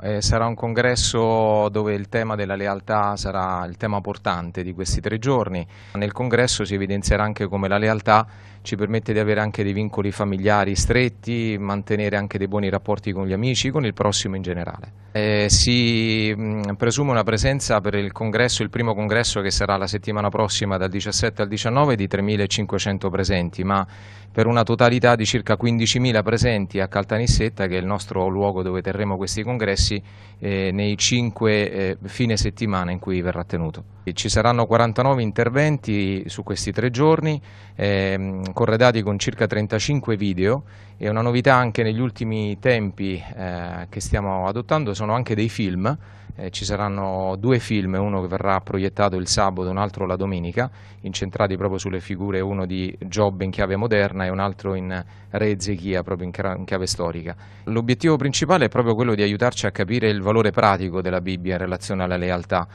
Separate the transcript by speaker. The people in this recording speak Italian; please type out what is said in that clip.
Speaker 1: Eh, sarà un congresso dove il tema della lealtà sarà il tema portante di questi tre giorni. Nel congresso si evidenzierà anche come la lealtà ci permette di avere anche dei vincoli familiari stretti, mantenere anche dei buoni rapporti con gli amici, con il prossimo in generale. Eh, si mh, presume una presenza per il congresso, il primo congresso che sarà la settimana prossima dal 17 al 19 di 3.500 presenti, ma per una totalità di circa 15.000 presenti a Caltanissetta, che è il nostro luogo dove terremo questi congressi, diversi eh, nei cinque eh, fine settimana in cui verrà tenuto. Ci saranno 49 interventi su questi tre giorni, ehm, corredati con circa 35 video e una novità anche negli ultimi tempi eh, che stiamo adottando sono anche dei film, eh, ci saranno due film, uno che verrà proiettato il sabato e un altro la domenica, incentrati proprio sulle figure, uno di Job in chiave moderna e un altro in Re Ezechia proprio in chiave storica. L'obiettivo principale è proprio quello di aiutarci a capire il valore pratico della Bibbia in relazione alla lealtà.